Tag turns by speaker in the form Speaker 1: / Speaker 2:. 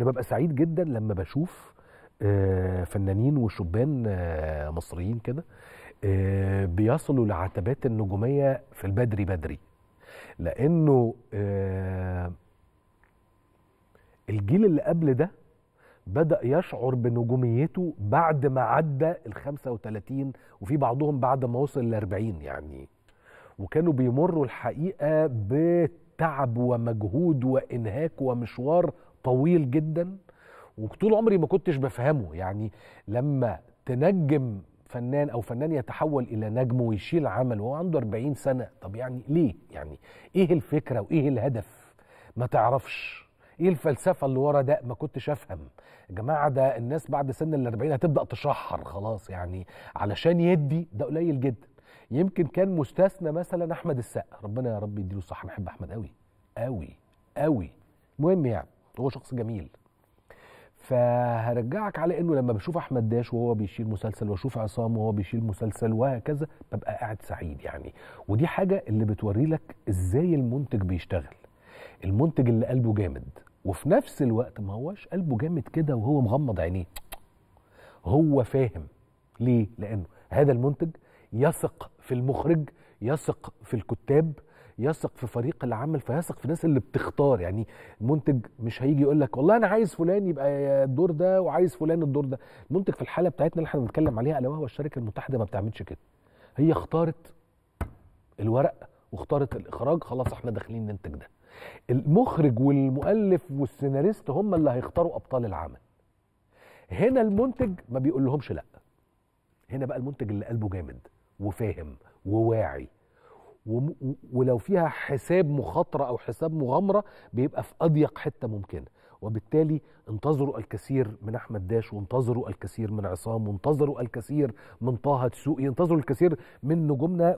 Speaker 1: انا ببقى سعيد جدا لما بشوف آه، فنانين وشبان آه، مصريين كده آه، بيصلوا لعتبات النجوميه في البدري بدري لانه الجيل اللي قبل ده بدا يشعر بنجوميته بعد ما عدى ال 35 وفي بعضهم بعد ما وصل ل 40 يعني وكانوا بيمروا الحقيقه بت تعب ومجهود وانهاك ومشوار طويل جدا وطول عمري ما كنتش بفهمه يعني لما تنجم فنان او فنان يتحول الى نجم ويشيل عمل وهو عنده 40 سنه طب يعني ليه يعني ايه الفكره وايه الهدف ما تعرفش ايه الفلسفه اللي ورا ده ما كنتش افهم يا جماعه ده الناس بعد سن ال 40 هتبدا تشحر خلاص يعني علشان يدي ده قليل جدا يمكن كان مستثنى مثلا احمد السقا ربنا يا رب يديله الصحه بحب احمد قوي قوي قوي المهم يعني هو شخص جميل فهرجعك على انه لما بشوف احمد داش وهو بيشيل مسلسل واشوف عصام وهو بيشيل مسلسل وهكذا ببقى قاعد سعيد يعني ودي حاجه اللي بتوري لك ازاي المنتج بيشتغل المنتج اللي قلبه جامد وفي نفس الوقت ما هوش قلبه جامد كده وهو مغمض عينيه هو فاهم ليه لانه هذا المنتج يثق في المخرج يثق في الكتاب يثق في فريق العمل فيثق في الناس اللي بتختار يعني المنتج مش هيجي يقول لك والله انا عايز فلان يبقى الدور ده وعايز فلان الدور ده المنتج في الحاله بتاعتنا اللي احنا بنتكلم عليها الا وهو الشركه المتحده ما بتعملش كده هي اختارت الورق واختارت الاخراج خلاص احنا داخلين ننتج ده المخرج والمؤلف والسيناريست هم اللي هيختاروا ابطال العمل هنا المنتج ما بيقول لهمش لا هنا بقى المنتج اللي قلبه جامد وفاهم وواعي ولو فيها حساب مخاطرة أو حساب مغامرة بيبقى في أضيق حتة ممكنة وبالتالي انتظروا الكثير من أحمد داش وانتظروا الكثير من عصام وانتظروا الكثير من طه دسوقي انتظروا الكثير من نجومنا